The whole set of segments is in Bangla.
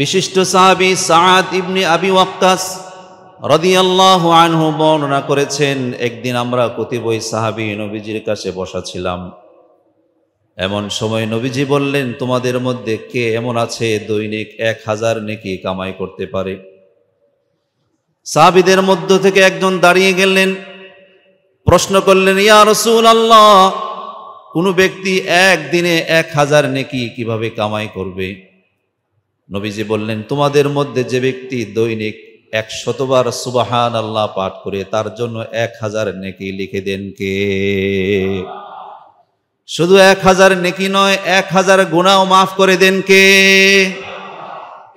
বিশিষ্ট সাহাবি সাদ ইবনে আবি ওয়াক্কাস রদিয়াল্লাহ আনহু বর্ণনা করেছেন একদিন আমরা কতিপয় সাহাবি নবীজির কাছে বসাছিলাম এমন সময় নবীজি বললেন তোমাদের মধ্যে কে এমন আছে দৈনিক এক হাজার নেকি কামাই করতে পারে সাহাবিদের মধ্য থেকে একজন দাঁড়িয়ে গেলেন প্রশ্ন করলেন ইয়া রসুল আল্লাহ কোনো ব্যক্তি একদিনে এক হাজার নেকি কিভাবে কামাই করবে নবীজি বললেন তোমাদের মধ্যে যে ব্যক্তি দৈনিক এক শতবার সুবাহান আল্লাহ পাঠ করে তার জন্য এক হাজার নেকি লিখে দেন কে শুধু এক হাজার নেকি নয় এক হাজার গুণাও মাফ করে দেন কে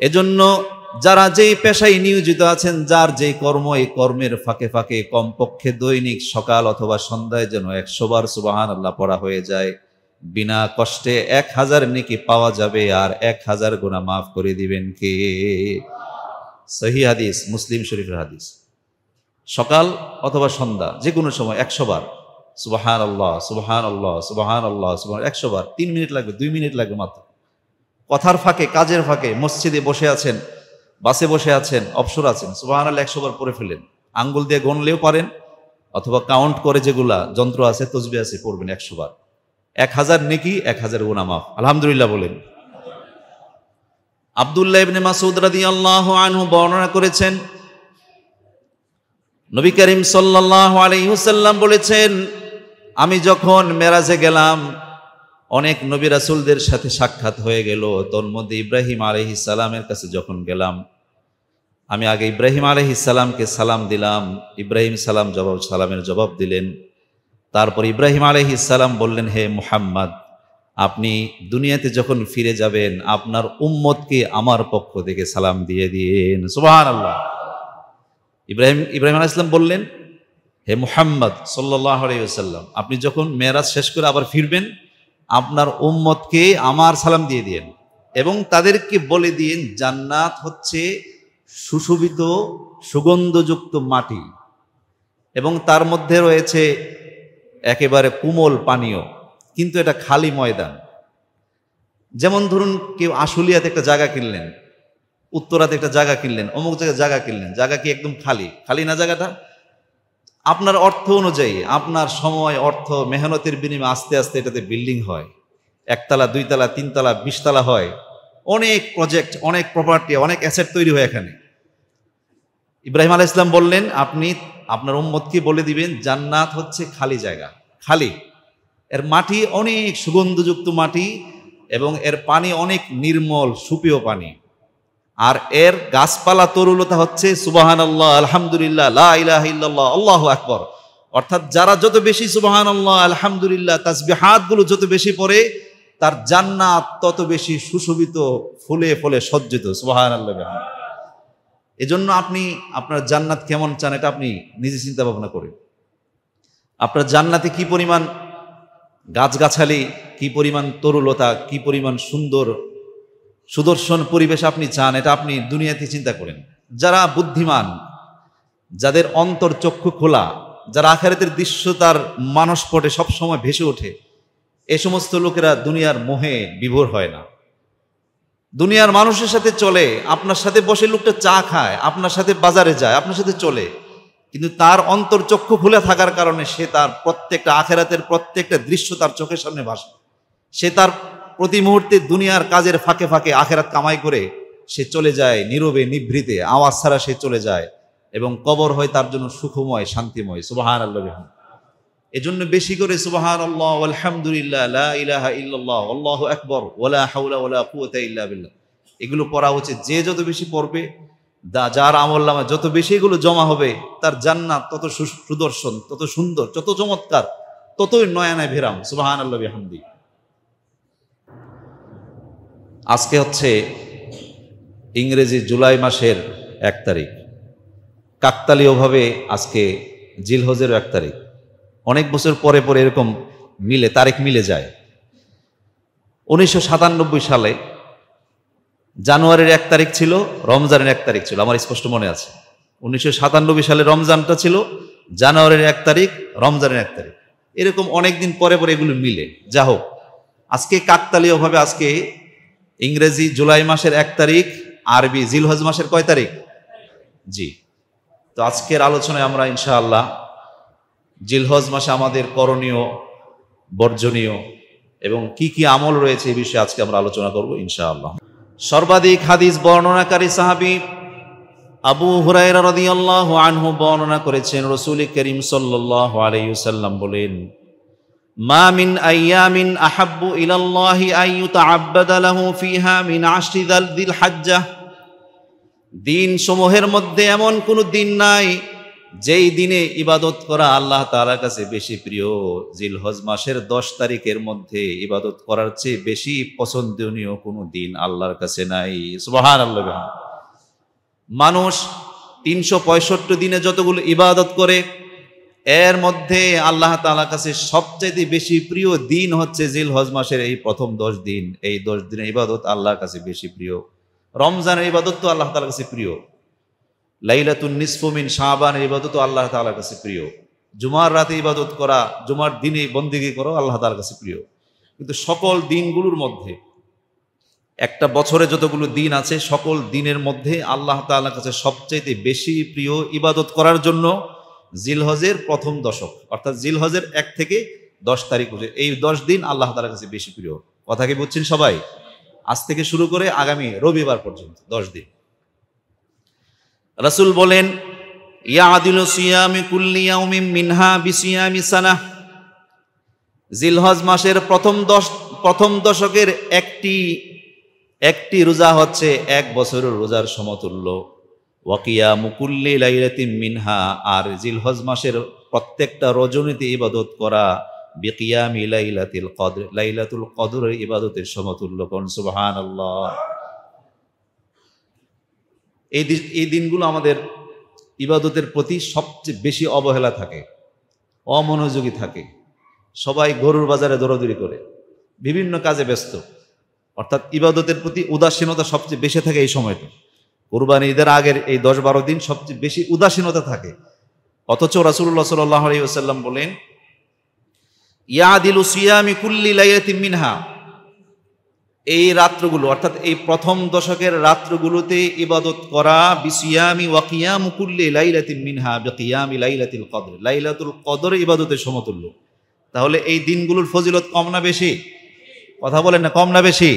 এজন্য যারা যেই পেশায় নিয়োজিত আছেন যার যেই কর্ম এই কর্মের ফাঁকে ফাঁকে কমপক্ষে দৈনিক সকাল অথবা সন্ধ্যায় যেন একশোবার সুবাহান আল্লাহ পড়া হয়ে যায় বিনা কষ্টে এক হাজার নেকি পাওয়া যাবে আর এক হাজার গোনা মাফ করে দিবেন কে সহি হাদিস মুসলিম শরীফের হাদিস সকাল অথবা সন্ধ্যা যে কোনো সময় একশো বার সুবাহান আল্লাহ সুবাহান আল্লাহ সুবাহান আল্লাহ সুবাহ একশো বার তিন মিনিট লাগবে দুই মিনিট লাগবে মাত্র কথার ফাঁকে কাজের ফাঁকে মসজিদে বসে আছেন বাসে বসে আছেন অবসর আছেন সুবাহান আল্লাহ একশো বার পড়ে ফেলেন আঙ্গুল দিয়ে গণলেও পারেন অথবা কাউন্ট করে যেগুলা যন্ত্র আছে তসবি আছে পড়বেন একশো বার এক হাজার নেকি এক হাজার গুণা মাফ আলহামদুলিল্লাহ বলেন আবদুল্লাহ ইবনে মাসুদ রাদি আল্লাহ আনহু বর্ণনা করেছেন নবী করিম সাল্লাহ আলহিহসাল্লাম বলেছেন আমি যখন মেরাজে গেলাম অনেক নবী রাসুলদের সাথে সাক্ষাৎ হয়ে গেল তন্মধ্যে ইব্রাহিম আলহি সালামের কাছে যখন গেলাম আমি আগে ইব্রাহিম আলহি সালামকে সালাম দিলাম ইব্রাহিম সালাম জবাব সালামের জবাব দিলেন তারপর ইব্রাহিম আলহ ইসালাম বললেন হে মুহাম্মদ আপনি দুনিয়াতে যখন ফিরে যাবেন আপনার উম্মতকে আমার পক্ষ থেকে সালাম দিয়ে দিন সুবাহ আল্লাহ ইব্রাহিম ইব্রাহিম আলহ ইসলাম বললেন হে মুহাম্মদ সাল্লাহ আপনি যখন মেয়েরাজ শেষ করে আবার ফিরবেন আপনার উম্মতকে আমার সালাম দিয়ে দিন এবং তাদেরকে বলে দিন জান্নাত হচ্ছে সুশোভিত সুগন্ধযুক্ত মাটি এবং তার মধ্যে রয়েছে একেবারে কোমল পানীয় কিন্তু এটা খালি ময়দান যেমন ধরুন কেউ আশুলিয়াতে একটা জায়গা কিনলেন উত্তরাতে একটা জায়গা কিনলেন অমুক জায়গায় জায়গা কিনলেন জায়গা কি একদম খালি খালি না জায়গাটা আপনার অর্থ অনুযায়ী আপনার সময় অর্থ মেহনতের বিনিময়ে আস্তে আস্তে এটাতে বিল্ডিং হয় একতলা দুইতলা তিনতলা বিশতলা হয় অনেক প্রজেক্ট অনেক প্রপার্টি অনেক অ্যাসেট তৈরি হয় এখানে ইব্রাহিম আলাহ ইসলাম বললেন আপনি আপনার উম্মতকে বলে দিবেন জান্নাত হচ্ছে খালি জায়গা খালি এর মাটি অনেক সুগন্ধযুক্ত মাটি এবং এর পানি অনেক নির্মল সুপেয় পানি আর এর গাছপালা তরুলতা হচ্ছে সুবাহান আল্লাহ আলহামদুলিল্লাহ আল্লাহ আকবর অর্থাৎ যারা যত বেশি সুবাহান আল্লাহ আলহামদুলিল্লাহ হাতগুলো যত বেশি পড়ে তার জান্নাত তত বেশি সুশোভিত ফুলে ফুলে সজ্জিত সুবাহান আল্লাহ এজন্য আপনি আপনার জান্নাত কেমন চান এটা আপনি নিজে চিন্তা ভাবনা করেন আপনার জান্নাতে কি পরিমাণ গাছগাছালি কি পরিমাণ তরুলতা কি পরিমাণ সুন্দর সুদর্শন পরিবেশ আপনি চান এটা আপনি দুনিয়াতে চিন্তা করেন যারা বুদ্ধিমান যাদের অন্তর চক্ষু খোলা যারা আখারেতের দৃশ্য তার মানসপটে সবসময় ভেসে ওঠে এ সমস্ত লোকেরা দুনিয়ার মোহে বিভোর হয় না দুনিয়ার মানুষের সাথে চলে আপনার সাথে বসে লোকটা চা খায় আপনার সাথে বাজারে যায় আপনার সাথে চলে কিন্তু তার অন্তর চক্ষু খুলে থাকার কারণে সে তার প্রত্যেকটা আখেরাতের প্রত্যেকটা দৃশ্য তার চোখের সামনে ভাসে সে তার প্রতি মুহূর্তে দুনিয়ার কাজের ফাঁকে ফাঁকে আখেরাত কামাই করে সে চলে যায় নীরবে নিভৃতে আওয়াজ ছাড়া সে চলে যায় এবং কবর হয় তার জন্য সুখময় শান্তিময় সুবাহান আল্লাহ এজন্য বেশি করে সুবাহান আল্লাহ আলহামদুলিল্লাহ লা ইলাহা আকবর ওয়ালা হাওলা ওলা ইল্লা বিল্লাহ এগুলো পড়া উচিত যে যত বেশি পড়বে দা যার নামা যত বেশি এগুলো জমা হবে তার জান্নাত তত সুদর্শন তত সুন্দর যত চমৎকার ততই নয়ানায় ভেরাম সুবাহান আল্লাহ হামদি আজকে হচ্ছে ইংরেজি জুলাই মাসের এক তারিখ কাকতালীয়ভাবে আজকে জিলহজেরও এক তারিখ অনেক বছর পরে পরে এরকম মিলে তারিখ মিলে যায় উনিশশো সালে জানুয়ারির এক তারিখ ছিল রমজানের এক তারিখ ছিল আমার স্পষ্ট মনে আছে উনিশশো সালে রমজানটা ছিল জানুয়ারির এক তারিখ রমজানের এক তারিখ এরকম অনেকদিন পরে পরে এগুলো মিলে যা হোক আজকে কাকতালীয়ভাবে আজকে ইংরেজি জুলাই মাসের এক তারিখ আরবি জিলহজ মাসের কয় তারিখ জি তো আজকের আলোচনায় আমরা ইনশাআল্লাহ জিলহজ মাসে আমাদের করণীয় বর্জনীয় এবং কি কি আমল রয়েছে এই বিষয়ে আজকে আমরা আলোচনা করব ইনশাআল্লাহ সর্বাধিক হাদিস বর্ণনাকারী সাহাবি আবু হুরাইরা রাদিয়াল্লাহু আনহু বর্ণনা করেছেন রসুল করিম সাল্লাল্লাহু আলাইহি সাল্লাম বলেন মা মিন আইয়ামিন আহাব্বু ইলাল্লাহি আন ইউতাআব্বাদা লাহু ফিহা মিন আশরি দিল হাজ্জাহ দিন সমূহের মধ্যে এমন কোনো দিন নাই যেই দিনে ইবাদত করা আল্লাহ তালার কাছে বেশি প্রিয় হজ মাসের দশ তারিখের মধ্যে ইবাদত করার চেয়ে বেশি পছন্দনীয় কোনো দিন আল্লাহর কাছে নাই সুবাহান আল্লাহ মানুষ তিনশো পঁয়ষট্টি দিনে যতগুলো ইবাদত করে এর মধ্যে আল্লাহ তালা কাছে সবচেয়ে বেশি প্রিয় দিন হচ্ছে হজ মাসের এই প্রথম দশ দিন এই দশ দিনের ইবাদত আল্লাহর কাছে বেশি প্রিয় রমজানের ইবাদত তো আল্লাহ তালার কাছে প্রিয় লাইলাতুন নিসফুমিন শাহবানের ইবাদত আল্লাহ তালার কাছে প্রিয় জুমার রাতে ইবাদত করা জুমার দিনে বন্দিগি করো আল্লাহ তালার কাছে প্রিয় কিন্তু সকল দিনগুলোর মধ্যে একটা বছরে যতগুলো দিন আছে সকল দিনের মধ্যে আল্লাহ তাল্লাহ কাছে সবচাইতে বেশি প্রিয় ইবাদত করার জন্য জিলহজের প্রথম দশক অর্থাৎ জিলহজের এক থেকে দশ তারিখ হচ্ছে এই দশ দিন আল্লাহ তালার কাছে বেশি প্রিয় কথা কি বুঝছেন সবাই আজ থেকে শুরু করে আগামী রবিবার পর্যন্ত দশ দিন রাসুল বলেন ইয়া আদিল সিয়ামি কুল্লিয়াউমি মিনহা বিসিয়ামি সানাহ জিলহজ মাসের প্রথম দশ প্রথম দশকের একটি একটি রোজা হচ্ছে এক বছরের রোজার সমতুল্য ওয়াকিয়া মুকুল্লি লাইলাতিম মিনহা আর জিলহজ মাসের প্রত্যেকটা রজনীতে ইবাদত করা বিকিয়ামি লাইলাতিল কদর লাইলাতুল কদরের ইবাদতের সমতুল্য কোন সুবহানাল্লাহ এই এই দিনগুলো আমাদের ইবাদতের প্রতি সবচেয়ে বেশি অবহেলা থাকে অমনোযোগী থাকে সবাই গরুর বাজারে দৌড়াদৌড়ি করে বিভিন্ন কাজে ব্যস্ত অর্থাৎ ইবাদতের প্রতি উদাসীনতা সবচেয়ে বেশি থাকে এই সময়টা কোরবানি ঈদের আগের এই দশ বারো দিন সবচেয়ে বেশি উদাসীনতা থাকে অথচ রাসুল্লাহ সাল্লাহ আলী বলেন ইয়াদিল সিয়ামি কুল্লি লাইয়াতিম মিনহা এই রাত্রগুলো অর্থাৎ এই প্রথম দশকের রাত্রগুলোতে ইবাদত করা বিসিয়ামি ওয়াকিয়াম কুল্লি লাইলাতিন মিনহা বিকিয়ামি লাইলাতিল কদর লাইলাতুল কদর ইবাদতের সমতুল্য তাহলে এই দিনগুলোর ফজিলত কম না বেশি কথা বলেন না কম না বেশি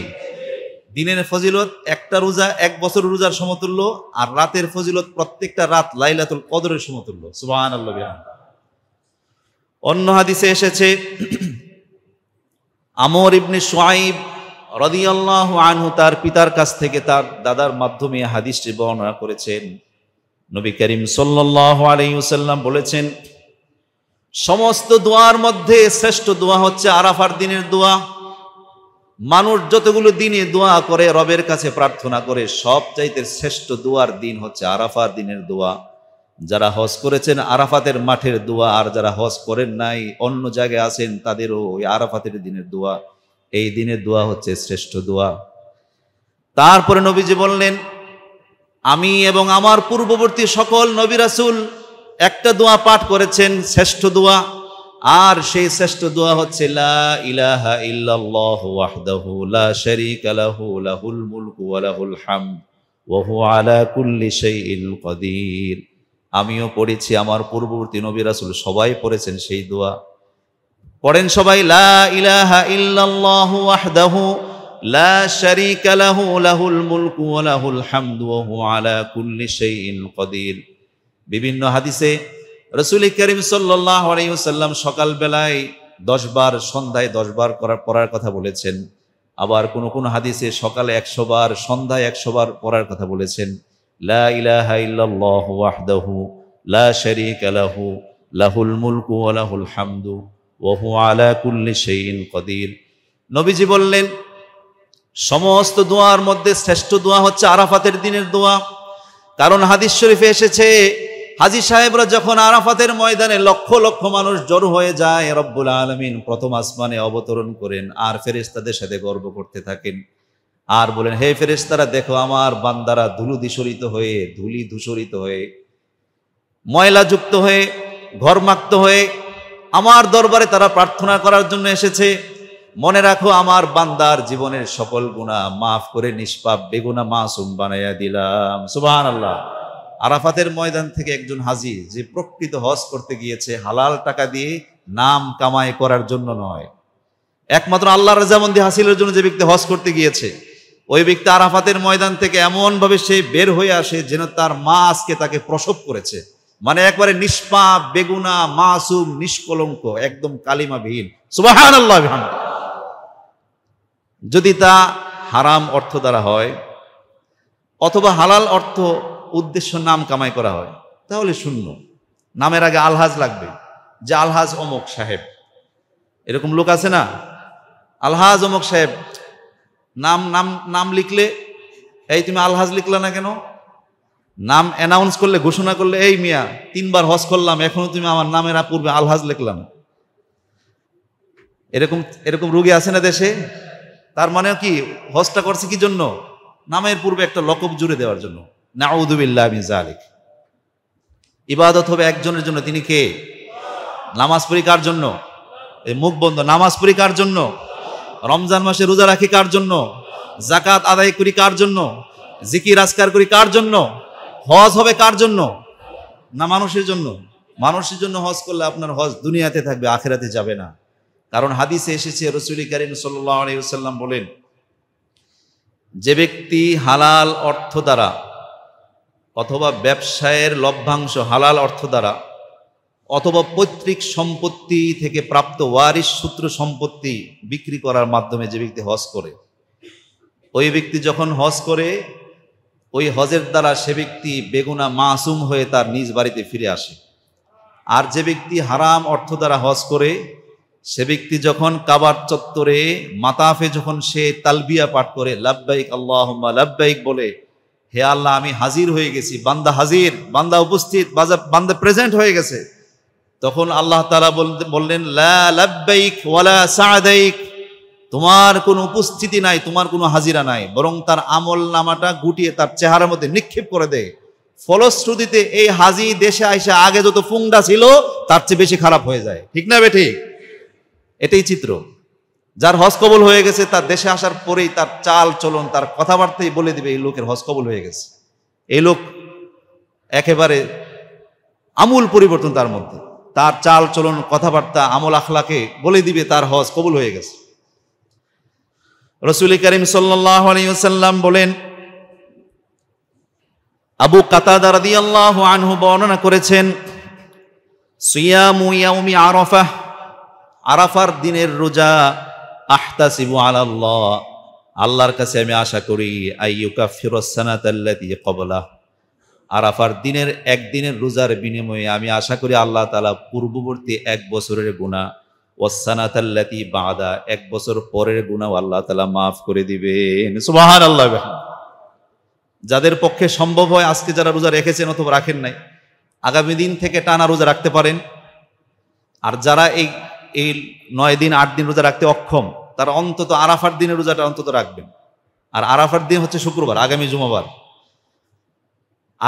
দিনের ফজিলত একটা রোজা এক বছর রোজার সমতুল্য আর রাতের ফজিলত প্রত্যেকটা রাত লাইলাতুল কদরের সমতুল্য সুবাহান অন্য হাদিসে এসেছে আমর ইবনে সোয়াইব রদিয়াল্লাহ আনহু তার পিতার কাছ থেকে তার দাদার মাধ্যমে হাদিসটি বর্ণনা করেছেন নবী করিম সাল্লাহ আলাইসাল্লাম বলেছেন সমস্ত দোয়ার মধ্যে শ্রেষ্ঠ দোয়া হচ্ছে আরাফার দিনের দোয়া মানুষ যতগুলো দিনে দোয়া করে রবের কাছে প্রার্থনা করে সব চাইতে শ্রেষ্ঠ দোয়ার দিন হচ্ছে আরাফার দিনের দোয়া যারা হজ করেছেন আরাফাতের মাঠের দোয়া আর যারা হজ করেন নাই অন্য জায়গায় আছেন তাদেরও ওই আরাফাতের দিনের দোয়া এই দিনের দোয়া হচ্ছে শ্রেষ্ঠ দোয়া তারপরে নবীজি বললেন আমি এবং আমার পূর্ববর্তী সকল নবী রাসুল একটা দোয়া পাঠ করেছেন শ্রেষ্ঠ দোয়া আর সেই শ্রেষ্ঠ দোয়া হচ্ছে লা ইলাহা ইল্লাল্লাহ ওয়াহদাহু লা শারীকা লাহু লাহুল মুলকু ওয়া লাহুল হামদ ওয়া হুয়া আলা কুল্লি শাইইন কদির আমিও পড়েছি আমার পূর্ববর্তী নবী রাসুল সবাই পড়েছেন সেই দোয়া পড়েন সবাই লা ইলাহা ইল্লাল্লাহু ওয়াহদাহু লা শারীকা লাহু লাহুল মুলকু ওয়া লাহুল হামদু ওয়া হুয়া আলা কুল্লি শাইইন কদির বিভিন্ন হাদিসে রসুল করিম সাল্লাহ আলাইসাল্লাম সকালবেলায় দশ বার সন্ধ্যায় দশ বার করার পড়ার কথা বলেছেন আবার কোনো কোন হাদিসে সকালে একশো বার সন্ধ্যায় একশো বার পড়ার কথা বলেছেন লা ইলাহা ইল্লাল্লাহু ওয়াহদাহু লা শারীকা লাহু লাহুল মুলকু ওয়া লাহুল হামদু ওহু আলা কুল্লি সেইন কদির নবীজি বললেন সমস্ত দোয়ার মধ্যে শ্রেষ্ঠ দোয়া হচ্ছে আরাফাতের দিনের দোয়া কারণ হাদিস শরীফে এসেছে হাজি সাহেবরা যখন আরাফাতের ময়দানে লক্ষ লক্ষ মানুষ জড়ো হয়ে যায় রব্বুল আলমিন প্রথম আসমানে অবতরণ করেন আর তাদের সাথে গর্ব করতে থাকেন আর বলেন হে তারা দেখো আমার বান্দারা ধুলু দূষরিত হয়ে ধুলি দূষরিত হয়ে ময়লাযুক্ত হয়ে ঘরমাক্ত হয়ে আমার দরবারে তারা প্রার্থনা করার জন্য এসেছে মনে রাখো আমার বান্দার জীবনের সকল গুণা মাফ করে নিষ্পাপ বেগুনা মাসুম বানাইয়া দিলাম সুবাহ আল্লাহ আরাফাতের ময়দান থেকে একজন হাজি যে প্রকৃত হজ করতে গিয়েছে হালাল টাকা দিয়ে নাম কামাই করার জন্য নয় একমাত্র আল্লাহ রাজামন্দি হাসিলের জন্য যে ব্যক্তি হজ করতে গিয়েছে ওই ব্যক্তি আরাফাতের ময়দান থেকে এমনভাবে সে বের হয়ে আসে যেন তার মা আজকে তাকে প্রসব করেছে মানে একবারে নিষ্পাপ বেগুনা মাসুম নিষ্কলঙ্ক একদম কালিমাবিহীন সুবাহান যদি তা হারাম অর্থ দ্বারা হয় অথবা হালাল অর্থ উদ্দেশ্য নাম কামাই করা হয় তাহলে শূন্য নামের আগে আলহাজ লাগবে যে আলহাজ অমক সাহেব এরকম লোক আছে না আলহাজ অমক সাহেব নাম নাম নাম লিখলে এই তুমি আলহাজ লিখলে না কেন নাম অ্যানাউন্স করলে ঘোষণা করলে এই মিয়া তিনবার হজ করলাম এখনো তুমি আমার নামের পূর্বে আলহাজ লিখলাম এরকম এরকম রুগী আছে না দেশে তার মানে কি হজটা করছে কি জন্য নামের পূর্বে একটা লকব জুড়ে দেওয়ার জন্য নাউদুবিল্লাহ আলিক ইবাদত হবে একজনের জন্য তিনি কে নামাজ পড়ি কার জন্য এই মুখ বন্ধ নামাজ পড়ি কার জন্য রমজান মাসে রোজা রাখি কার জন্য জাকাত আদায় করি কার জন্য জিকির আজকার করি কার জন্য হজ হবে কার জন্য না মানুষের জন্য মানুষের জন্য হজ করলে আপনার হজ দুনিয়াতে থাকবে আখেরাতে যাবে না কারণ হাদিসে এসেছে রসুল করিম সাল্লাম বলেন যে ব্যক্তি হালাল অর্থ দ্বারা অথবা ব্যবসায়ের লভ্যাংশ হালাল অর্থ দ্বারা অথবা পৈতৃক সম্পত্তি থেকে প্রাপ্ত ওয়ারিস সূত্র সম্পত্তি বিক্রি করার মাধ্যমে যে ব্যক্তি হজ করে ওই ব্যক্তি যখন হজ করে ওই হজের দ্বারা সে ব্যক্তি বেগুনা মাসুম হয়ে তার নিজ বাড়িতে ফিরে আসে আর যে ব্যক্তি হারাম অর্থ দ্বারা হজ করে সে ব্যক্তি যখন কাবার চত্বরে মাতাফে যখন সে তালবিয়া পাঠ করে লাব্বাইক আল্লাহ লাব্বাইক বলে হে আল্লাহ আমি হাজির হয়ে গেছি বান্দা হাজির বান্দা উপস্থিত বান্দা প্রেজেন্ট হয়ে গেছে তখন আল্লাহ তালা বললেন লাব্বাইক ওয়ালা সাদাইক তোমার কোনো উপস্থিতি নাই তোমার কোনো হাজিরা নাই বরং তার আমল নামাটা গুটিয়ে তার চেহারার মধ্যে নিক্ষেপ করে দেয় ফলশ্রুতিতে এই হাজি দেশে আইসা আগে যত ফুংডা ছিল তার চেয়ে বেশি খারাপ হয়ে যায় ঠিক না বেঠি এটাই চিত্র যার হজ কবল হয়ে গেছে তার দেশে আসার পরেই তার চাল চলন তার কথাবার্তাই বলে দিবে এই লোকের হজ কবল হয়ে গেছে এই লোক একেবারে আমূল পরিবর্তন তার মধ্যে তার চাল চলন কথাবার্তা আমল আখলাকে বলে দিবে তার হজ কবুল হয়ে গেছে রসুল করিম সাল্লাহ আলাইসাল্লাম বলেন আবু কাতাদা রাদি আল্লাহ আনহু বর্ণনা করেছেন সুয়ামি আরফাহ আরাফার দিনের রোজা আহতাসিবু আলাল্লাহ আল্লাহর কাছে আমি আশা করি আইয়ুকা ফিরোসানাত কবলা আরাফার দিনের একদিনের রোজার বিনিময়ে আমি আশা করি আল্লাহ তালা পূর্ববর্তী এক বছরের গুণা ওয়াসানাত বাদা এক বছর পরের গুণাও আল্লাহ তালা মাফ করে দিবেন সুবাহান আল্লাহ যাদের পক্ষে সম্ভব হয় আজকে যারা রোজা রেখেছেন অথবা রাখেন নাই আগামী দিন থেকে টানা রোজা রাখতে পারেন আর যারা এই এই নয় দিন আট দিন রোজা রাখতে অক্ষম তারা অন্তত আরাফার দিনের রোজাটা অন্তত রাখবেন আর আরাফার দিন হচ্ছে শুক্রবার আগামী জুমাবার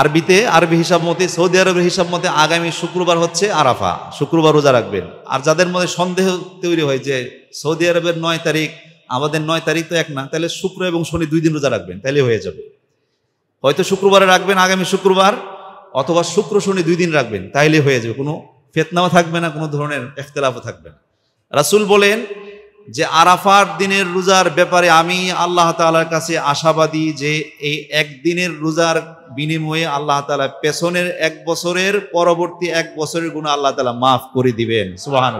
আরবিতে আরবি হিসাব মতে সৌদি আরবের হিসাব মতে আগামী শুক্রবার হচ্ছে আরাফা শুক্রবার রোজা রাখবেন আর যাদের মধ্যে সন্দেহ তৈরি হয় যে সৌদি আরবের নয় তারিখ আমাদের নয় তারিখ তো এক না তাহলে শুক্র এবং শনি দুই দিন রোজা রাখবেন তাহলে হয়ে যাবে হয়তো শুক্রবারে রাখবেন আগামী শুক্রবার অথবা শুক্র শনি দুই দিন রাখবেন তাইলে হয়ে যাবে কোনো ফেতনাও থাকবে না কোনো ধরনের এখতলাফও থাকবে না রাসুল বলেন যে আরাফার দিনের রোজার ব্যাপারে আমি আল্লাহ তালার কাছে আশাবাদী যে এই একদিনের রোজার বিনিময়ে আল্লাহ তালা পেছনের এক বছরের পরবর্তী এক বছরের গুণ আল্লাহ তালা মাফ করে দিবেন সুবাহান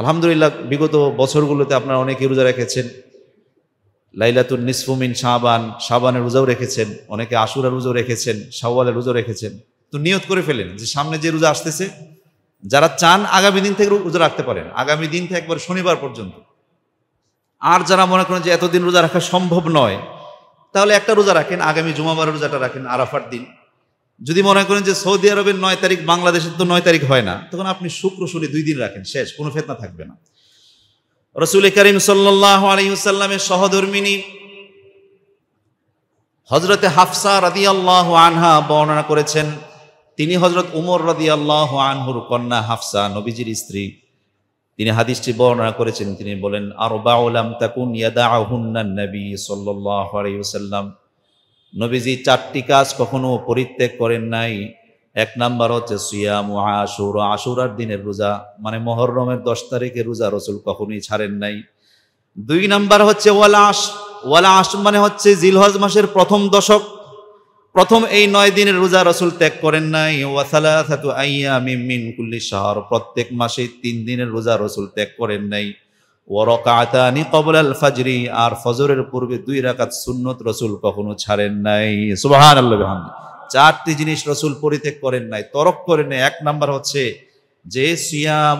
আলহামদুলিল্লাহ বিগত বছরগুলোতে আপনারা অনেকে রোজা রেখেছেন লাইলাতুল নিসফুমিন সাবান সাবানের রোজাও রেখেছেন অনেকে আশুরা রোজাও রেখেছেন সাওয়ালের রোজাও রেখেছেন তো নিয়ত করে ফেলেন যে সামনে যে রোজা আসতেছে যারা চান আগামী দিন থেকে রোজা রাখতে পারেন আগামী দিন থেকে একবার শনিবার পর্যন্ত আর যারা মনে করেন যে এতদিন রোজা রাখা সম্ভব নয় তাহলে একটা রোজা রাখেন আগামী জুমাবার রোজাটা রাখেন আরাফার দিন যদি মনে করেন যে সৌদি আরবের নয় তারিখ বাংলাদেশের তো নয় তারিখ হয় না তখন আপনি শুক্র শনি দুই দিন রাখেন শেষ কোনো ফেতনা থাকবে না রসুল করিম সাল্লাহ আলহিউসাল্লামের সহধর্মিনী হজরতে হাফসা আল্লাহ আনহা বর্ণনা করেছেন তিনি হজরত উমর রদি আল্লাহ আনহুর কন্যা হাফসা নবীজির স্ত্রী তিনি হাদিসটি বর্ণনা করেছেন তিনি বলেন আরো বাউলাম তাকুন ইয়াদাহুন্নাবী সাল্লাহ আলাইসাল্লাম নবীজি চারটি কাজ কখনো পরিত্যাগ করেন নাই এক নাম্বার হচ্ছে সুয়াম আশুর আশুরার দিনের রোজা মানে মহরমের দশ তারিখে রোজা রসুল কখনোই ছাড়েন নাই দুই নাম্বার হচ্ছে ওয়ালা আস ওয়ালা আশ মানে হচ্ছে জিলহজ মাসের প্রথম দশক প্রথম এই নয় দিনের রোজা রসুল ত্যাগ করেন নাই ওয়াসালাথাতু আইয়ামিম মিন কুল্লি শাহর প্রত্যেক মাসে তিন দিনের রোজা রসুল ত্যাগ করেন নাই ওয়ারাকাতানি ক্বাবলা আল ফাজরি আর ফজরের পূর্বে দুই রাকাত সুন্নত রসুল কখনো ছাড়েন নাই সুবহানাল্লাহ বিহামদি চারটি জিনিস রসুল পরিত্যাগ করেন নাই তরক করেন নাই এক নাম্বার হচ্ছে যে সিয়াম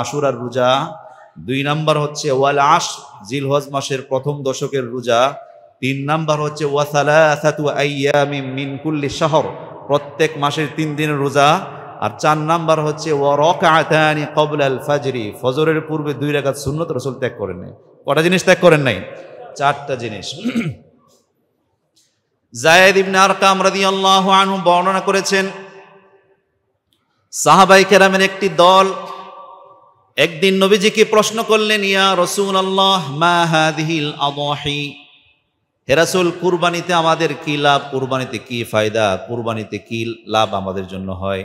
আশুর আর রোজা দুই নাম্বার হচ্ছে ওয়াল আশ জিলহজ মাসের প্রথম দশকের রোজা তিন নাম্বার হচ্ছে মিন কুল্লি শহর প্রত্যেক মাসের তিন দিনের রোজা আর চার নাম্বার হচ্ছে ও রকাতানি কবল আল ফাজরি ফজরের পূর্বে দুই রাখাত সুন্নত রসুল ত্যাগ করেন নাই কটা জিনিস ত্যাগ করেন নাই চারটা জিনিস জায়েদ ইবনে আরকাম আল্লাহ আনহু বর্ণনা করেছেন সাহাবাই কেরামের একটি দল একদিন নবীজিকে প্রশ্ন করলেন ইয়া রসুল আল্লাহ মা হাদিহিল আদহি হেরাসুল কুরবানিতে আমাদের কি লাভ কুরবানিতে কি ফায়দা কুরবানিতে কি লাভ আমাদের জন্য হয়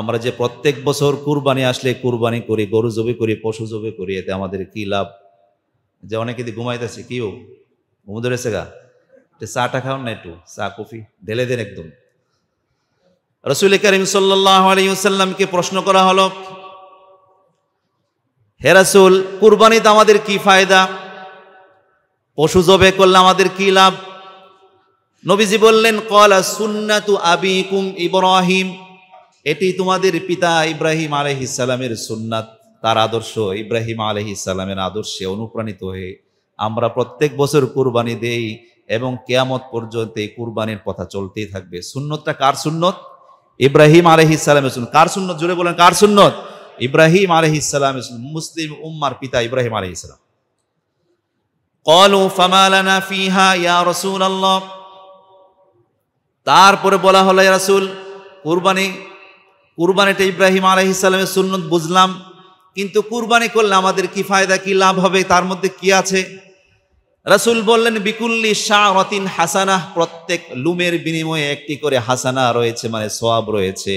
আমরা যে প্রত্যেক বছর কুরবানি আসলে কুরবানি করি গরু জবে করি পশু জবে করি এতে আমাদের কি লাভ যে অনেকে ঘুমাইতেছে কিও ঘুম ধরেছে গা চাটা খাও না একটু চা কফি ঢেলে দেন একদম রসুল করিম সাল্লাহ প্রশ্ন করা হলো হেরাসুল কুরবানিতে আমাদের কি ফায়দা পশু জবে করলে আমাদের কি লাভ নবীজি বললেন কলা সুন্নাতু আবি কুম ইব্রাহিম এটি তোমাদের পিতা ইব্রাহিম আলহিসালামের সুন্নাত তার আদর্শ ইব্রাহিম আলহিসালামের আদর্শে অনুপ্রাণিত হয়ে আমরা প্রত্যেক বছর কুরবানি দেই এবং কেয়ামত পর্যন্ত এই কুরবানির কথা চলতেই থাকবে সুন্নতটা কার সুন্নত ইব্রাহিম আলহিসালামের সুন্নত কার সুন্নত জুড়ে বলেন কার সুন্নত ইব্রাহিম আলহিসালামের মুসলিম উম্মার পিতা ইব্রাহিম আলহিসাম কলু ফামালানা ফিহা ইয়া রসুল আল্লাহ তারপরে বলা হলো রাসুল কুরবানি কুরবানিটা ইব্রাহিম আলহি ইসলামের সুন্নত বুঝলাম কিন্তু কুরবানি করলে আমাদের কি ফায়দা কি লাভ হবে তার মধ্যে কি আছে রাসুল বললেন বিকুল্লি শাহ রতিন হাসানা প্রত্যেক লুমের বিনিময়ে একটি করে হাসানা রয়েছে মানে সোয়াব রয়েছে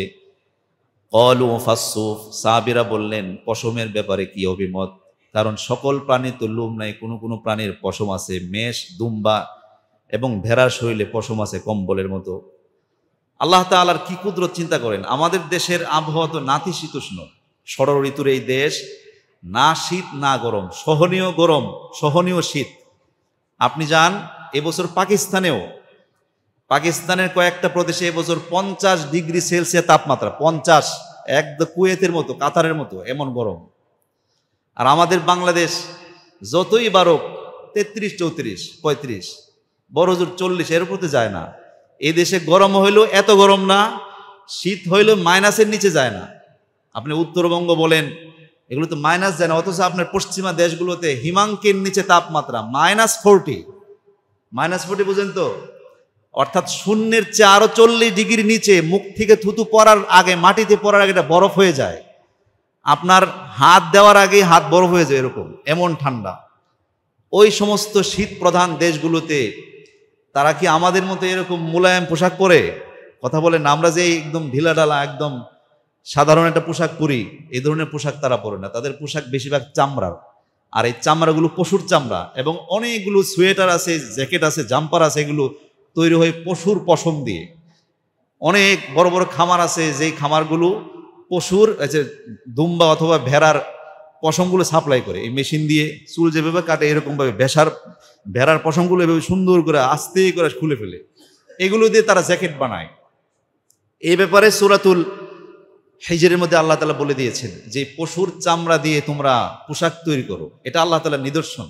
কলু ফাসুফ সাহাবিরা বললেন পশমের ব্যাপারে কি অভিমত কারণ সকল প্রাণী তো লোম নাই কোনো কোনো প্রাণীর পশম আছে মেষ দুম্বা এবং ভেড়ার শরীরে পশম আছে কম্বলের মতো আল্লাহ তালার কি কুদরত চিন্তা করেন আমাদের দেশের আবহাওয়া তো নাতিশীতোষ্ণ ষড় ঋতুর এই দেশ না শীত না গরম সহনীয় গরম সহনীয় শীত আপনি যান এবছর পাকিস্তানেও পাকিস্তানের কয়েকটা প্রদেশে এবছর পঞ্চাশ ডিগ্রি সেলসিয়াস তাপমাত্রা পঞ্চাশ একদম কুয়েতের মতো কাতারের মতো এমন গরম আর আমাদের বাংলাদেশ যতই বারো তেত্রিশ চৌত্রিশ পঁয়ত্রিশ বড় জোর চল্লিশ এর তো যায় না এ দেশে গরম হইলেও এত গরম না শীত হইলেও মাইনাসের নিচে যায় না আপনি উত্তরবঙ্গ বলেন এগুলো তো মাইনাস যায় না অথচ আপনার পশ্চিমা দেশগুলোতে হিমাঙ্কের নিচে তাপমাত্রা মাইনাস ফোরটি মাইনাস ফোরটি বুঝেন তো অর্থাৎ শূন্যের চেয়ে আরো চল্লিশ ডিগ্রির নিচে মুখ থেকে থুতু পড়ার আগে মাটিতে পড়ার আগে এটা বরফ হয়ে যায় আপনার হাত দেওয়ার আগেই হাত বরফ হয়ে যায় এরকম এমন ঠান্ডা ওই সমস্ত শীত প্রধান দেশগুলোতে তারা কি আমাদের মতো এরকম মোলায়েম পোশাক পরে কথা বলে না আমরা যে একদম ঢিলাঢালা একদম সাধারণ একটা পোশাক পরি এই ধরনের পোশাক তারা পরে না তাদের পোশাক বেশিরভাগ চামড়ার আর এই চামড়াগুলো পশুর চামড়া এবং অনেকগুলো সোয়েটার আছে জ্যাকেট আছে জাম্পার আছে এগুলো তৈরি হয় পশুর পশম দিয়ে অনেক বড় বড় খামার আছে যেই খামারগুলো পশুর যে দুম্বা অথবা ভেড়ার পশমগুলো সাপ্লাই করে এই মেশিন দিয়ে চুল যেভাবে কাটে এরকমভাবে ভেসার ভেড়ার পশমগুলো এভাবে সুন্দর করে আস্তে করে খুলে ফেলে এগুলো দিয়ে তারা জ্যাকেট বানায় এই ব্যাপারে সুরাতুল হেজের মধ্যে আল্লাহ তালা বলে দিয়েছেন যে পশুর চামড়া দিয়ে তোমরা পোশাক তৈরি করো এটা আল্লাহ তালার নিদর্শন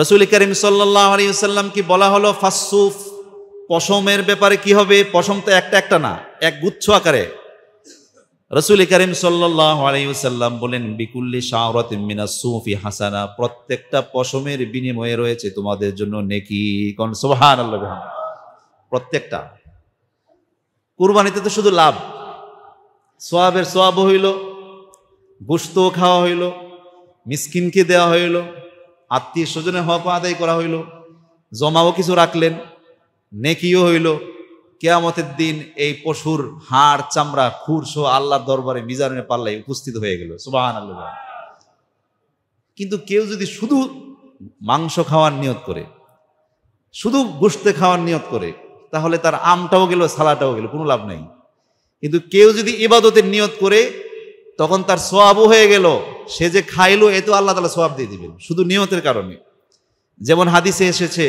রসুল করিম সাল্লাহ আলিয়াল্লামকে বলা হলো ফাসুফ পশমের ব্যাপারে কি হবে পশম তো একটা একটা না এক গুচ্ছ আকারে রসুল করিম সাল্লাম বলেন বিকুল্লি শাহরত মিনা সুফি হাসানা প্রত্যেকটা পশমের বিনিময়ে রয়েছে তোমাদের জন্য নেকি কোন সোহান আল্লাহ প্রত্যেকটা কুরবানিতে তো শুধু লাভ সোয়াবের সোয়াবও হইল গোস্ত খাওয়া হইল মিসকিনকে দেওয়া হইল আত্মীয় স্বজনের হক আদায় করা হইল জমাও কিছু রাখলেন নেকিও হইল কেয়ামতের দিন এই পশুর হাড় চামড়া খুর সহ আল্লাহর দরবারে মিজারণে পাল্লায় উপস্থিত হয়ে গেল সুবাহান আল্লাহ কিন্তু কেউ যদি শুধু মাংস খাওয়ার নিয়ত করে শুধু গোস্তে খাওয়ার নিয়ত করে তাহলে তার আমটাও গেল সালাটাও গেল কোনো লাভ নেই কিন্তু কেউ যদি ইবাদতের নিয়ত করে তখন তার সোয়াবও হয়ে গেল সে যে খাইলো এ তো আল্লাহ তালা সোয়াব দিয়ে দিবেন শুধু নিয়তের কারণে যেমন হাদিসে এসেছে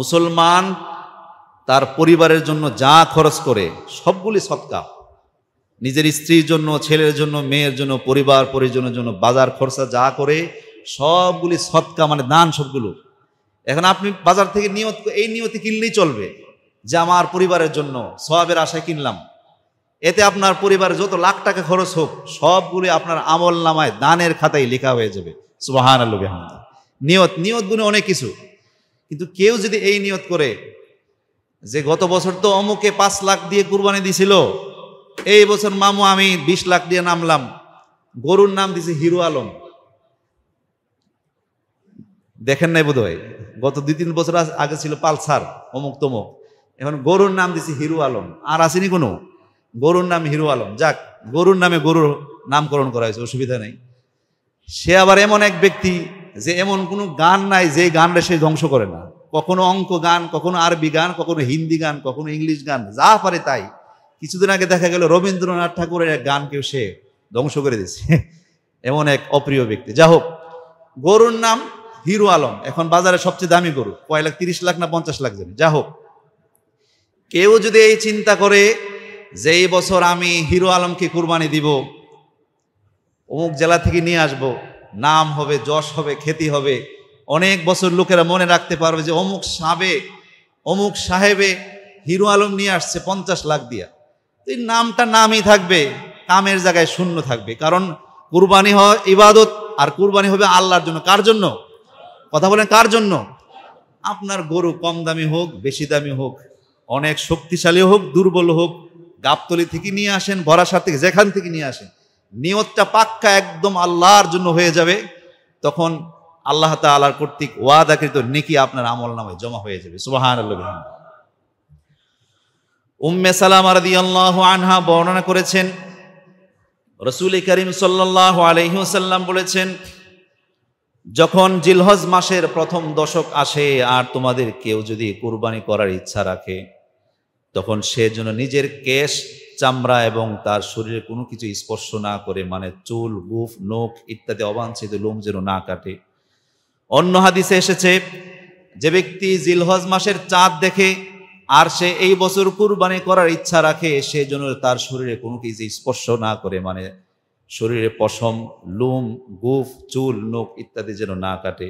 মুসলমান তার পরিবারের জন্য যা খরচ করে সবগুলি সৎকা নিজের স্ত্রীর জন্য ছেলের জন্য মেয়ের জন্য পরিবার পরিজনের জন্য বাজার খরচা যা করে সবগুলি সৎকা মানে দান সবগুলো এখন আপনি বাজার থেকে নিয়ত এই নিয়তি কিনলেই চলবে যে আমার পরিবারের জন্য সবের আশায় কিনলাম এতে আপনার পরিবারে যত লাখ টাকা খরচ হোক সবগুলি আপনার আমল নামায় দানের খাতায় লেখা হয়ে যাবে সুবাহান আল্লু নিয়ত নিয়ত গুণে অনেক কিছু কিন্তু কেউ যদি এই নিয়ত করে যে গত বছর তো অমুকে পাঁচ লাখ দিয়ে কুরবানি দিছিল এই বছর মামু আমি বিশ লাখ দিয়ে নামলাম গরুর নাম দিছে হিরো আলম দেখেন নাই বোধ হয় গত দুই তিন বছর আগে ছিল পালসার অমুক তমুক এখন গরুর নাম দিছে হিরু আলম আর আসেনি কোনো গরুর নাম হিরু আলম যাক গরুর নামে গরুর নামকরণ করা হয়েছে অসুবিধা নেই সে আবার এমন এক ব্যক্তি যে এমন কোনো গান নাই যে গানটা সে ধ্বংস করে না কখনো অঙ্ক গান কখনো আরবি গান কখনো হিন্দি গান কখনো ইংলিশ গান যা পারে তাই কিছুদিন আগে দেখা গেল রবীন্দ্রনাথ ঠাকুরের এক গানকেও সে ধ্বংস করে দিয়েছে এমন এক অপ্রিয় ব্যক্তি যা হোক গরুর নাম হিরো আলম এখন বাজারে সবচেয়ে দামি গরু কয় লাখ তিরিশ লাখ না পঞ্চাশ লাখ যাবে যা হোক কেউ যদি এই চিন্তা করে যে এই বছর আমি হিরো আলমকে কুরবানি দিব অমুক জেলা থেকে নিয়ে আসব নাম হবে যশ হবে খ্যাতি হবে অনেক বছর লোকেরা মনে রাখতে পারবে যে অমুক সাবে অমুক সাহেবে হিরো আলম নিয়ে আসছে পঞ্চাশ লাখ দিয়া এই নামটা নামই থাকবে কামের জায়গায় শূন্য থাকবে কারণ কুরবানি হয় ইবাদত আর কুরবানি হবে আল্লাহর জন্য কার জন্য কথা বলেন কার জন্য আপনার গরু কম দামি হোক বেশি দামি হোক অনেক শক্তিশালী হোক দুর্বল হোক গাবতলি থেকে নিয়ে আসেন ভরাসার থেকে যেখান থেকে নিয়ে আসেন নিয়তটা পাক্কা একদম আল্লাহর জন্য হয়ে যাবে তখন আল্লাহ তালার কর্তৃক ওয়াদাকৃত নেকি আপনার আমল নামে জমা হয়ে যাবে সুবাহান উম্মে সালাম আরদি আল্লাহ আনহা বর্ণনা করেছেন রসুল করিম সাল্লাহ আলহিউসাল্লাম বলেছেন যখন জিলহজ মাসের প্রথম দশক আসে আর তোমাদের কেউ যদি কোরবানি করার ইচ্ছা রাখে তখন সে যেন নিজের কেশ চামড়া এবং তার শরীরে কোনো কিছু স্পর্শ না করে মানে চুল গুফ নোখ ইত্যাদি অবাঞ্ছিত লোম যেন না কাটে অন্য হাদিসে এসেছে যে ব্যক্তি জিলহজ মাসের চাঁদ দেখে আর সে এই বছর কুরবানি করার ইচ্ছা রাখে সে যেন তার শরীরে কোনো কিছু স্পর্শ না করে মানে শরীরে পশম লুম গুফ চুল নোখ ইত্যাদি যেন না কাটে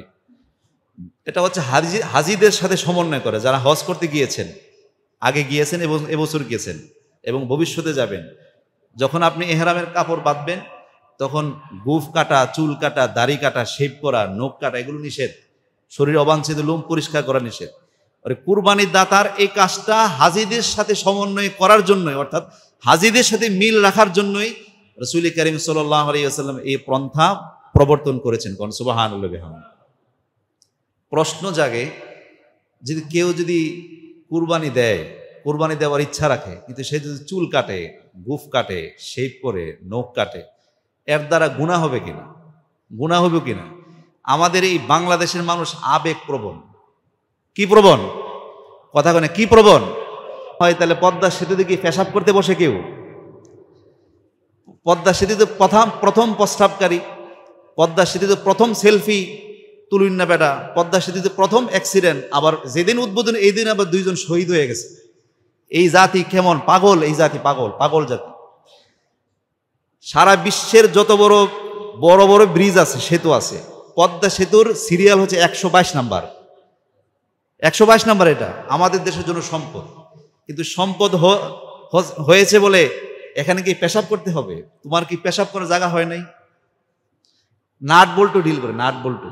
এটা হচ্ছে হাজি হাজিদের সাথে সমন্বয় করে যারা হজ করতে গিয়েছেন আগে গিয়েছেন এবং এবছর গিয়েছেন এবং ভবিষ্যতে যাবেন যখন আপনি এহরামের কাপড় বাঁধবেন তখন গুফ কাটা চুল কাটা দাড়ি কাটা শেপ করা নখ কাটা এগুলো নিষেধ শরীর অবাঞ্ছিত লোম পরিষ্কার করা নিষেধ কুরবানির দাতার এই কাজটা হাজিদের সাথে সমন্বয় করার জন্যই অর্থাৎ হাজিদের সাথে মিল রাখার জন্যই রসুল করিম সাল্লাম এই পন্থা প্রবর্তন করেছেন কন সুবাহান প্রশ্ন জাগে যদি কেউ যদি কুরবানি দেয় কুরবানি দেওয়ার ইচ্ছা রাখে কিন্তু সে যদি চুল কাটে গুফ কাটে শেপ করে নখ কাটে এর দ্বারা গুণা হবে কিনা গুণা হবে কিনা আমাদের এই বাংলাদেশের মানুষ আবেগ প্রবণ কি প্রবণ কথা কনে কি প্রবণ হয় তাহলে পদ্মা সেতুতে কি পেশাব করতে বসে কেউ পদ্মা সেতুতে প্রথম প্রথম প্রস্তাবকারী পদ্মা সেতুতে প্রথম সেলফি তুলুন না বেটা পদ্মা সেতুতে প্রথম অ্যাক্সিডেন্ট আবার যেদিন উদ্বোধন এই দিন আবার দুইজন শহীদ হয়ে গেছে এই জাতি কেমন পাগল এই জাতি পাগল পাগল জাতি সারা বিশ্বের যত বড় বড় বড় ব্রিজ আছে সেতু আছে পদ্মা সেতুর সিরিয়াল হচ্ছে একশো বাইশ নাম্বার একশো বাইশ নাম্বার এটা আমাদের দেশের জন্য সম্পদ কিন্তু সম্পদ হয়েছে বলে এখানে কি পেশাব করতে হবে তোমার কি পেশাব করার জায়গা হয় নাই নাট বল্টু ডিল করে নাট বল্টু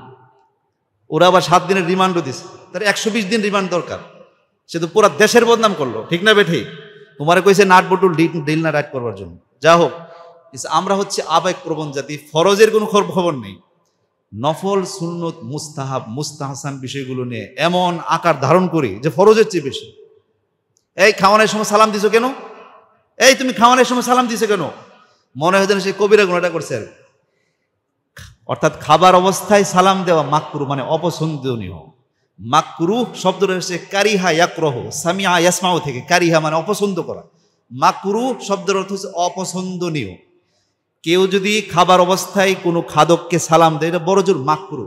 ওরা আবার সাত দিনের রিমান্ডও দিস তার একশো বিশ দিন রিমান্ড দরকার সে তো পুরো দেশের বদনাম করলো ঠিক না বেঠি তোমারে কইছে নাট বল্টু ডিল না রাইট করবার জন্য যা হোক আমরা হচ্ছে আবেগ প্রবণ জাতি ফরজের কোনো খবর নেই নফল সুন্নত মুস্তাহাব মুস্তাহাসান বিষয়গুলো নিয়ে এমন আকার ধারণ করি যে ফরজের চেয়ে বেশি এই খাওয়ানোর সময় সালাম দিছো কেন এই তুমি খাওয়ানোর সময় সালাম দিছো কেন মনে হয় যেন সে কবিরা গুণাটা করছে আর অর্থাৎ খাবার অবস্থায় সালাম দেওয়া মাকরু মানে অপছন্দনীয় মাকরু শব্দটা হচ্ছে কারিহা ইয়াকরহ সামিয়া ইয়াসমাও থেকে কারিহা মানে অপছন্দ করা মাকরু শব্দের অর্থ হচ্ছে অপছন্দনীয় কেউ যদি খাবার অবস্থায় কোনো খাদককে সালাম দেয় এটা বড় জোর মাকরু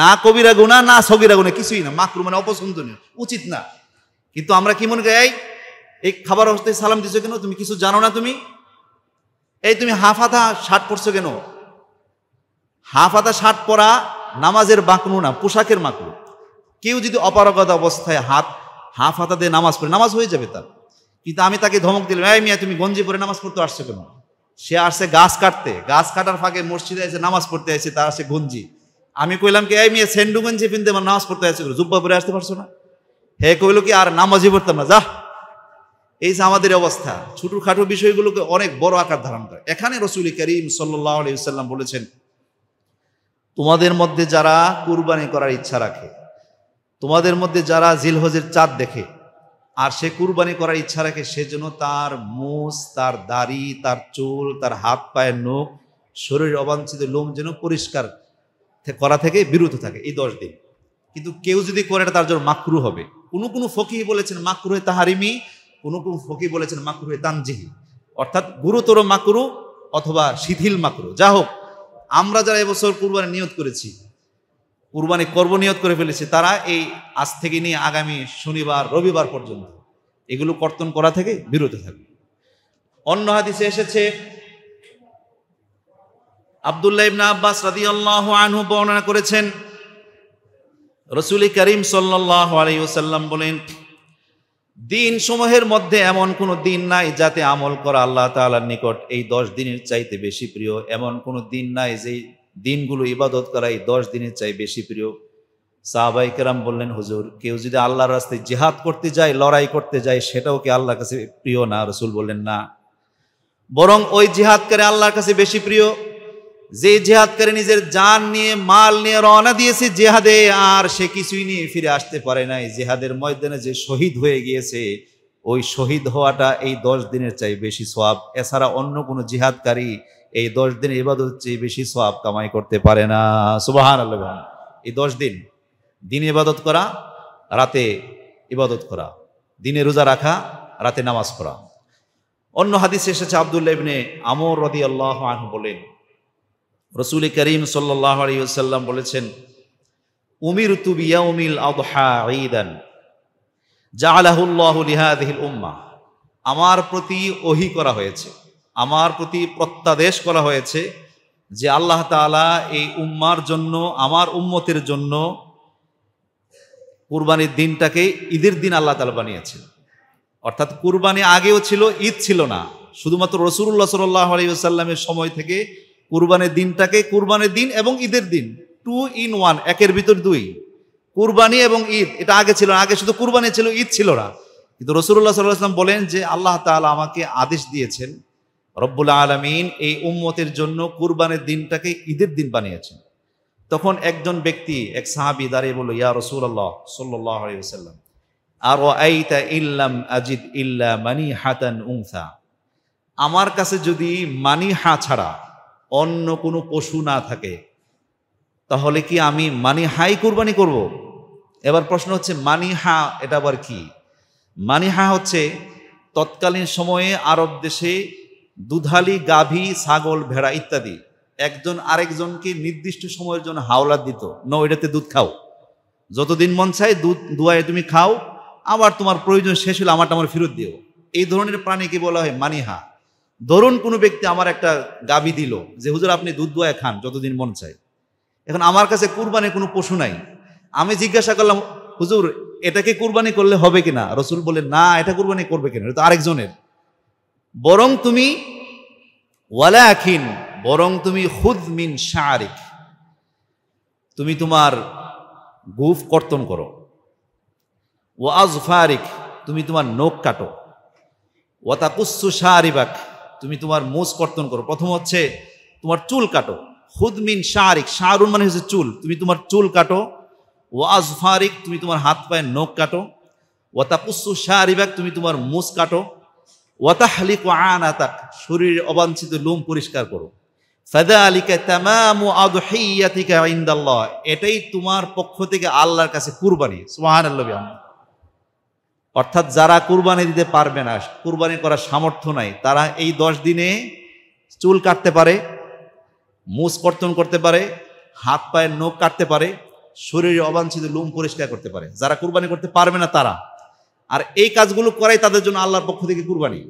না কবিরা গুণা না সগিরা গুণা কিছুই না মাকরু মানে অপছন্দনীয় উচিত না কিন্তু আমরা কি মনে করি এই এই খাবার অবস্থায় সালাম দিছো কেন তুমি কিছু জানো না তুমি এই তুমি হাফ হাতা শার্ট পরছো কেন হাফ হাতা শার্ট পরা নামাজের বাঁকনু না পোশাকের মাকরু কেউ যদি অপারগত অবস্থায় হাত হাফ হাতা দিয়ে নামাজ পড়ে নামাজ হয়ে যাবে তার কিন্তু আমি তাকে ধমক দিলাম এই মিয়া তুমি গঞ্জি পরে নামাজ পড়তে আসছো কেন সে আসছে গাছ কাটতে গাছ কাটার ফাঁকে মসজিদে এসে নামাজ পড়তে আসছে তার আসে গঞ্জি আমি কইলাম কি এই মেয়ে সেন্ডু গঞ্জি পিনতে আমার নামাজ পড়তে আসছে জুব্বা পরে আসতে পারছো না হে কইল কি আর নামাজই পড়তাম না যা এই যে আমাদের অবস্থা ছোটো খাটো বিষয়গুলোকে অনেক বড় আকার ধারণ করে এখানে রসুল করিম সাল্লাহ আলিয়াল্লাম বলেছেন তোমাদের মধ্যে যারা কুরবানি করার ইচ্ছা রাখে তোমাদের মধ্যে যারা জিলহজের চাঁদ দেখে আর সে কুরবানি করার ইচ্ছা রাখে সেজন্য তার মুস তার দাড়ি তার চুল তার হাত পায়ের নোখ শরীর অবাঞ্ছিত লোম যেন পরিষ্কার করা থেকে বিরত থাকে এই দশ দিন কিন্তু কেউ যদি করে তার জন্য মাকরু হবে কোনো কোনো ফকি বলেছেন মাকরু তাহারিমি কোনো কোনো ফকি বলেছেন মাকরু তানজিহি অর্থাৎ গুরুতর মাকরু অথবা শিথিল মাকরু যা হোক আমরা যারা এবছর কুরবানি নিয়ত করেছি কুরবানি করব নিয়ত করে ফেলেছে তারা এই আজ থেকে নিয়ে আগামী শনিবার রবিবার পর্যন্ত এগুলো কর্তন করা থেকে বিরত থাকবে অন্য হাদিসে এসেছে আবদুল্লাহ ইবনা আব্বাস রাদি আল্লাহ আনহু বর্ণনা করেছেন রসুল করিম সাল্লাহ আলাইসাল্লাম বলেন দিন সমূহের মধ্যে এমন কোনো দিন নাই যাতে আমল করা আল্লাহ তালার নিকট এই দশ দিনের চাইতে বেশি প্রিয় এমন কোনো দিন নাই যেই দিনগুলো ইবাদত করা এই দশ দিনের চাই বেশি প্রিয় সাহাবাই কেরাম বললেন হুজুর কেউ যদি আল্লাহর রাস্তায় জেহাদ করতে যায় লড়াই করতে যায় সেটাও কি আল্লাহর কাছে প্রিয় না রসুল বললেন না বরং ওই জেহাদ করে আল্লাহর কাছে বেশি প্রিয় যে জেহাদ করে নিজের যান নিয়ে মাল নিয়ে রওনা দিয়েছে জেহাদে আর সে কিছুই নিয়ে ফিরে আসতে পারে নাই জেহাদের ময়দানে যে শহীদ হয়ে গিয়েছে ওই শহীদ হওয়াটা এই দশ দিনের চাই বেশি সব এছাড়া অন্য কোনো জিহাদকারী এই দশ দিন ইবাদত চেয়ে বেশি সব কামাই করতে পারে না সুবাহান আল্লাহ এই দশ দিন দিন ইবাদত করা রাতে ইবাদত করা দিনে রোজা রাখা রাতে নামাজ পড়া অন্য হাদিস এসেছে আবদুল্লাহ ইবনে আমর রদি আল্লাহ বলেন রসুল করিম সাল্লাহ আলিয়াল্লাম বলেছেন উমির তুবিয়া উমিল আদহা ঈদান জাহালাহুল্লাহ লিহাদিল উম্মা আমার প্রতি ওহি করা হয়েছে আমার প্রতি প্রত্যাদেশ করা হয়েছে যে আল্লাহ তালা এই উম্মার জন্য আমার উম্মতের জন্য কুরবানির দিনটাকে ঈদের দিন আল্লাহ তালা বানিয়েছেন অর্থাৎ কুরবানি আগেও ছিল ঈদ ছিল না শুধুমাত্র রসুল্লাহ সাল্লাহ আলাইসাল্লামের সময় থেকে কুরবানের দিনটাকে কুরবানের দিন এবং ঈদের দিন টু ইন ওয়ান একের ভিতর দুই কুরবানি এবং ঈদ এটা আগে ছিল না আগে শুধু কুরবানি ছিল ঈদ ছিল না কিন্তু রসুল্লাহ সাল্লাহ বলেন যে আল্লাহ তালা আমাকে আদেশ দিয়েছেন রব্বুল আলমিন এই উম্মতের জন্য কুরবানের দিনটাকে ঈদের দিন বানিয়েছেন তখন একজন ব্যক্তি এক সাহাবি দাঁড়িয়ে বলল ইয়া রসুল্লাহ সাল্লাহ সাল্লাম আর ও আইতা ইল্লাম আজিদ ইল্লা মানি হাতান উংসা আমার কাছে যদি মানি হা ছাড়া অন্য কোনো পশু না থাকে তাহলে কি আমি মানি হাই কোরবানি করব। এবার প্রশ্ন হচ্ছে মানি হা এটা আবার কি মানি হা হচ্ছে তৎকালীন সময়ে আরব দেশে দুধালি গাভী ছাগল ভেড়া ইত্যাদি একজন আরেকজনকে নির্দিষ্ট সময়ের জন্য হাওলা দিত ন এটাতে দুধ খাও যতদিন মন চায় দুধ দুয়ায় তুমি খাও আবার তোমার প্রয়োজন শেষ হলে আমারটা আমার ফেরত দিও এই ধরনের প্রাণীকে বলা হয় মানিহা ধরুন কোনো ব্যক্তি আমার একটা গাবি দিল যে হুজুর আপনি দুধ দোয়া খান যতদিন মন চায় এখন আমার কাছে কুরবানি কোনো পশু নাই আমি জিজ্ঞাসা করলাম হুজুর এটাকে কুরবানি করলে হবে কিনা রসুল বলে না এটা কুরবানি করবে কিনা এটা তো আরেকজনের বরং তুমি ওয়ালাখিন বরং তুমি মিন শারিক তুমি তোমার গুফ কর্তন করো ও আজফারিক তুমি তোমার নখ কাটো ও তাকুসু শাহরিবাক তুমি তোমার মোজ কর্তন করো প্রথম হচ্ছে তোমার চুল কাটো হুদমিন শাহরিক শাহরুন মানে হচ্ছে চুল তুমি তোমার চুল কাটো ও আজফারিক তুমি তোমার হাত পায়ের নখ কাটো ও তাকুসু শাহরিবাক তুমি তোমার মোজ কাটো ওয়াতাহলিক আন আতাক অবাঞ্ছিত লোম পরিষ্কার করো ফাদা আলিকা তামাম আদহিয়াতিকা ইন্দাল্লাহ এটাই তোমার পক্ষ থেকে আল্লাহর কাছে কুরবানি সোহান অর্থাৎ যারা কুরবানি দিতে পারবে না কুরবানি করার সামর্থ্য নাই তারা এই দশ দিনে চুল কাটতে পারে মুস কর্তন করতে পারে হাত পায়ের নখ কাটতে পারে শরীরে অবাঞ্ছিত লোম পরিষ্কার করতে পারে যারা কুরবানি করতে পারবে না তারা আর এই কাজগুলো করাই তাদের জন্য আল্লাহর পক্ষ থেকে কুরবানি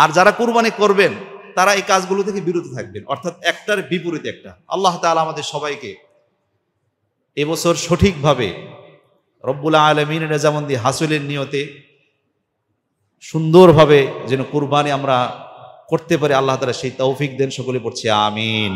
আর যারা কুরবানি করবেন তারা এই কাজগুলো থেকে বিরত থাকবেন অর্থাৎ একটার বিপরীত একটা আল্লাহ তালা আমাদের সবাইকে এবছর সঠিকভাবে রব্বুল আলমিন রেজামন্দি দিয়ে হাসুলের নিয়তে সুন্দরভাবে যেন কুরবানি আমরা করতে পারি আল্লাহ তালা সেই তৌফিক দেন সকলে পড়ছি আমিন